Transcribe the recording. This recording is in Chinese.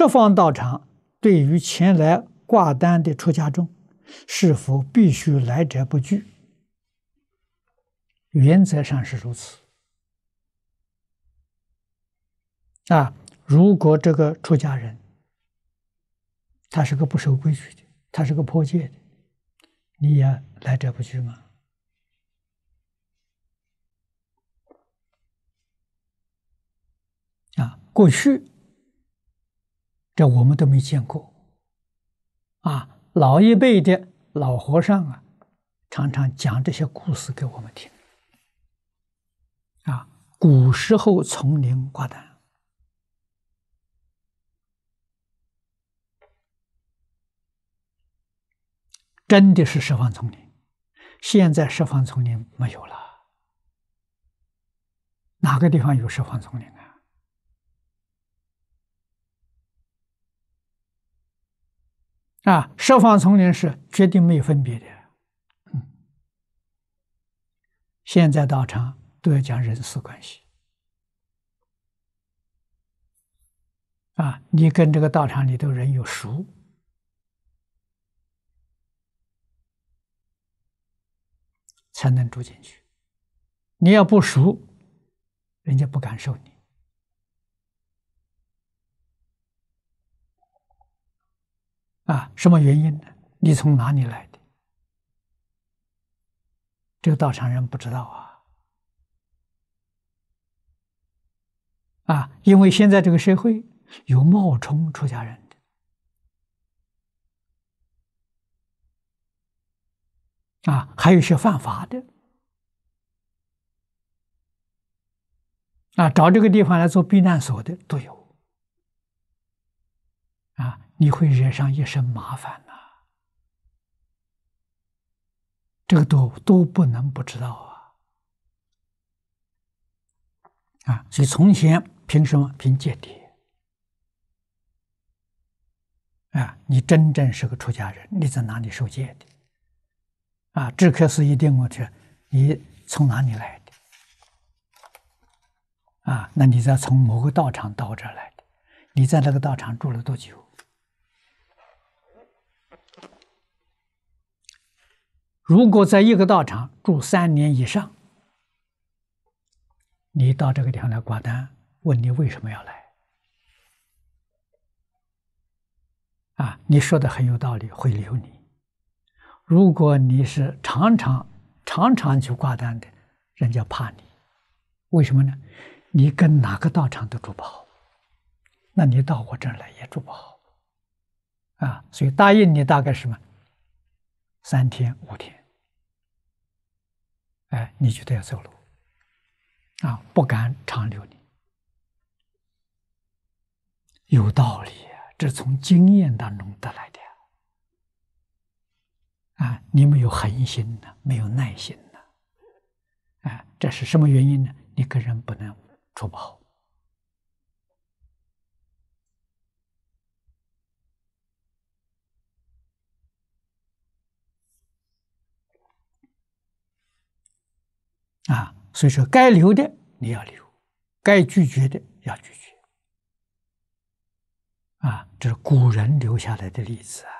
这方道场对于前来挂单的出家众，是否必须来者不拒？原则上是如此。啊，如果这个出家人他是个不守规矩的，他是个破戒的，你也来者不拒吗？啊，过去。这我们都没见过，啊，老一辈的老和尚啊，常常讲这些故事给我们听。啊，古时候丛林挂单，真的是十方丛林，现在十方丛林没有了，哪个地方有十方丛林呢？啊，设防丛林是绝对没有分别的。嗯，现在道场都要讲人事关系。啊，你跟这个道场里头人有熟，才能住进去。你要不熟，人家不敢收你。啊，什么原因呢？你从哪里来的？这个道场人不知道啊。啊，因为现在这个社会有冒充出家人的，啊，还有一些犯法的，啊，找这个地方来做避难所的都有，啊。你会惹上一身麻烦呐！这个都都不能不知道啊！啊，所以从前凭什么凭戒的？啊，你真正是个出家人，你在哪里受戒的？啊，这可是一定问题。你从哪里来的？啊，那你在从某个道场到这来的？你在那个道场住了多久？如果在一个道场住三年以上，你到这个地方来挂单，问你为什么要来？啊，你说的很有道理，会留你。如果你是常常、常常去挂单的，人家怕你，为什么呢？你跟哪个道场都住不好，那你到我这儿来也住不好。啊，所以答应你大概什么？三天、五天。你就得要走路，啊！不敢长留你，有道理啊，这从经验当中得来的啊！你没有恒心呢，没有耐心呢，啊，这是什么原因呢？你跟人不能处不好。啊，所以说该留的你要留，该拒绝的要拒绝。啊，这是古人留下来的例子。啊。